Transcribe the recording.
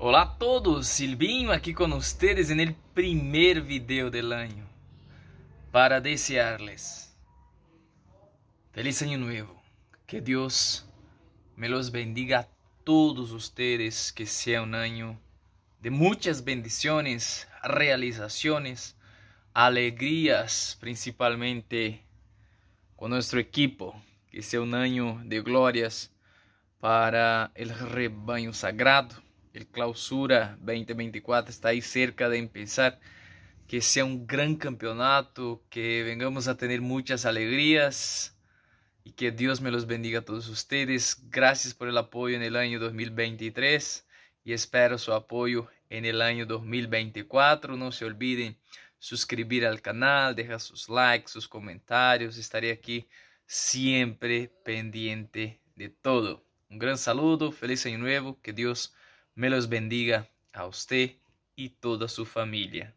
Olá a todos, Silvinho aqui com vocês no primeiro vídeo do ano para desearles feliz ano novo, que Deus me los bendiga a todos vocês, que seja um ano de muitas bendições, realizações, alegrias, principalmente com nosso equipo, que seja um ano de glórias para o rebanho sagrado el Clausura 2024 está ahí cerca de empezar. Que sea un gran campeonato, que vengamos a tener muchas alegrías y que Dios me los bendiga a todos ustedes. Gracias por el apoyo en el año 2023 y espero su apoyo en el año 2024. No se olviden suscribir al canal, dejar sus likes, sus comentarios. Estaré aquí siempre pendiente de todo. Un gran saludo, feliz año nuevo, que Dios me los bendiga a usted y toda su familia.